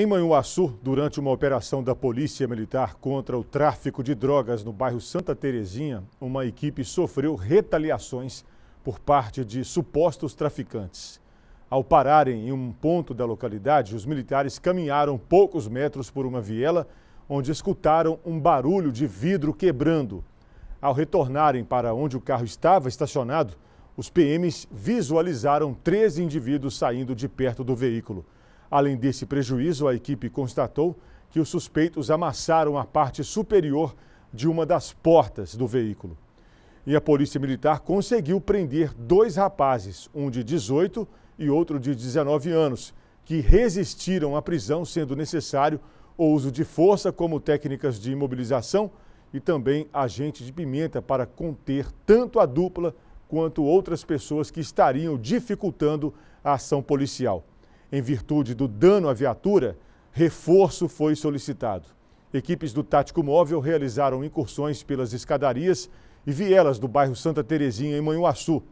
Em Manhuaçu, durante uma operação da Polícia Militar contra o tráfico de drogas no bairro Santa Terezinha, uma equipe sofreu retaliações por parte de supostos traficantes. Ao pararem em um ponto da localidade, os militares caminharam poucos metros por uma viela, onde escutaram um barulho de vidro quebrando. Ao retornarem para onde o carro estava estacionado, os PMs visualizaram três indivíduos saindo de perto do veículo. Além desse prejuízo, a equipe constatou que os suspeitos amassaram a parte superior de uma das portas do veículo. E a Polícia Militar conseguiu prender dois rapazes, um de 18 e outro de 19 anos, que resistiram à prisão, sendo necessário o uso de força, como técnicas de imobilização e também agente de pimenta, para conter tanto a dupla quanto outras pessoas que estariam dificultando a ação policial em virtude do dano à viatura, reforço foi solicitado. Equipes do Tático Móvel realizaram incursões pelas escadarias e vielas do bairro Santa Terezinha, em Manhuaçu.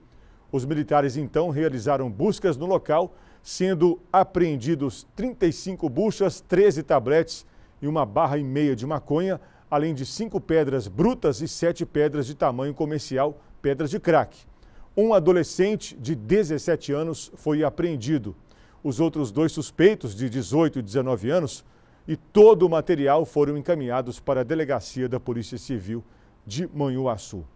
Os militares então realizaram buscas no local, sendo apreendidos 35 buchas, 13 tabletes e uma barra e meia de maconha, além de cinco pedras brutas e sete pedras de tamanho comercial, pedras de crack. Um adolescente de 17 anos foi apreendido. Os outros dois suspeitos, de 18 e 19 anos, e todo o material foram encaminhados para a delegacia da Polícia Civil de Manhuaçu.